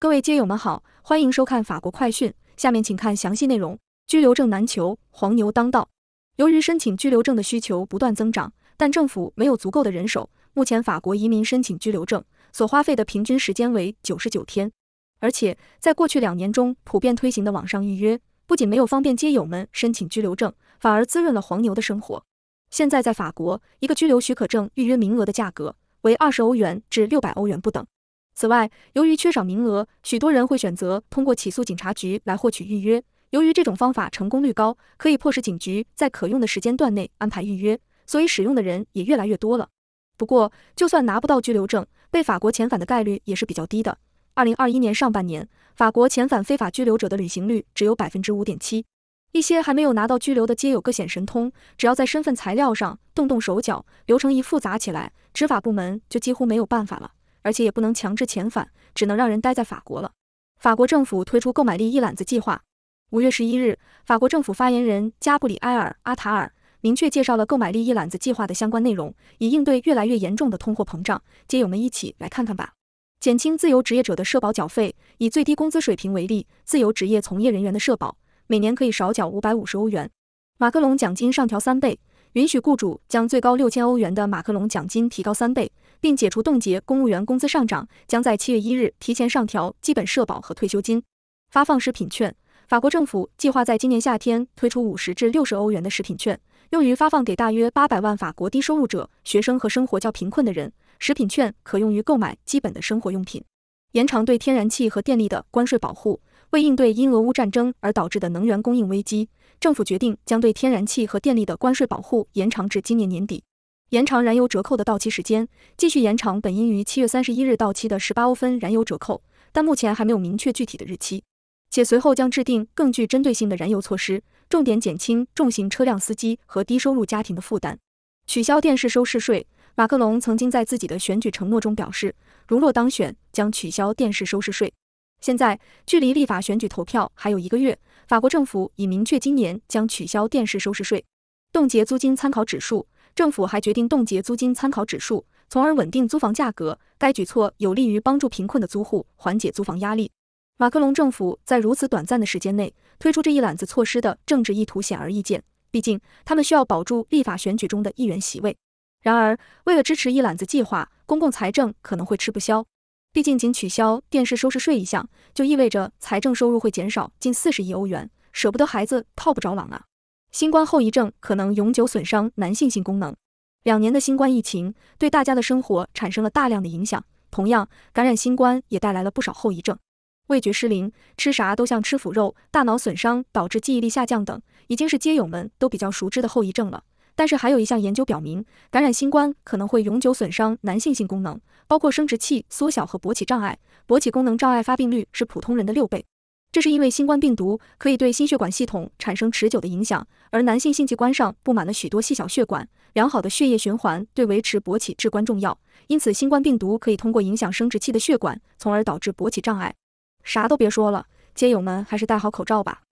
各位街友们好，欢迎收看法国快讯。下面请看详细内容：居留证难求，黄牛当道。由于申请居留证的需求不断增长，但政府没有足够的人手。目前，法国移民申请居留证所花费的平均时间为九十九天。而且，在过去两年中普遍推行的网上预约，不仅没有方便街友们申请居留证，反而滋润了黄牛的生活。现在，在法国，一个居留许可证预约名额的价格为二十欧元至六百欧元不等。此外，由于缺少名额，许多人会选择通过起诉警察局来获取预约。由于这种方法成功率高，可以迫使警局在可用的时间段内安排预约，所以使用的人也越来越多了。不过，就算拿不到拘留证，被法国遣返的概率也是比较低的。二零二一年上半年，法国遣返非法拘留者的履行率只有百分之五点七。一些还没有拿到拘留的，皆有各显神通，只要在身份材料上动动手脚，流程一复杂起来，执法部门就几乎没有办法了。而且也不能强制遣返，只能让人待在法国了。法国政府推出购买力一揽子计划。五月十一日，法国政府发言人加布里埃尔·阿塔尔明确介绍了购买力一揽子计划的相关内容，以应对越来越严重的通货膨胀。街友们一起来看看吧。减轻自由职业者的社保缴费，以最低工资水平为例，自由职业从业人员的社保每年可以少缴五百五十欧元。马克龙奖金上调三倍。允许雇主将最高六千欧元的马克龙奖金提高三倍，并解除冻结公务员工资上涨，将在七月一日提前上调基本社保和退休金，发放食品券。法国政府计划在今年夏天推出五十至六十欧元的食品券，用于发放给大约八百万法国低收入者、学生和生活较贫困的人。食品券可用于购买基本的生活用品。延长对天然气和电力的关税保护。为应对因俄乌战争而导致的能源供应危机，政府决定将对天然气和电力的关税保护延长至今年年底，延长燃油折扣的到期时间，继续延长本应于七月三十一日到期的十八欧分燃油折扣，但目前还没有明确具体的日期。且随后将制定更具针对性的燃油措施，重点减轻重型车辆司机和低收入家庭的负担，取消电视收视税。马克龙曾经在自己的选举承诺中表示，如若当选，将取消电视收视税。现在距离立法选举投票还有一个月，法国政府已明确今年将取消电视收视税，冻结租金参考指数。政府还决定冻结租金参考指数，从而稳定租房价格。该举措有利于帮助贫困的租户，缓解租房压力。马克龙政府在如此短暂的时间内推出这一揽子措施的政治意图显而易见，毕竟他们需要保住立法选举中的议员席位。然而，为了支持一揽子计划，公共财政可能会吃不消。毕竟，仅取消电视收视税一项，就意味着财政收入会减少近四十亿欧元。舍不得孩子，套不着狼啊！新冠后遗症可能永久损伤男性性功能。两年的新冠疫情对大家的生活产生了大量的影响，同样，感染新冠也带来了不少后遗症，味觉失灵，吃啥都像吃腐肉，大脑损伤导致记忆力下降等，已经是街友们都比较熟知的后遗症了。但是还有一项研究表明，感染新冠可能会永久损伤男性性功能，包括生殖器缩小和勃起障碍。勃起功能障碍发病率是普通人的六倍，这是因为新冠病毒可以对心血管系统产生持久的影响，而男性性器官上布满了许多细小血管，良好的血液循环对维持勃起至关重要。因此，新冠病毒可以通过影响生殖器的血管，从而导致勃起障碍。啥都别说了，街友们还是戴好口罩吧。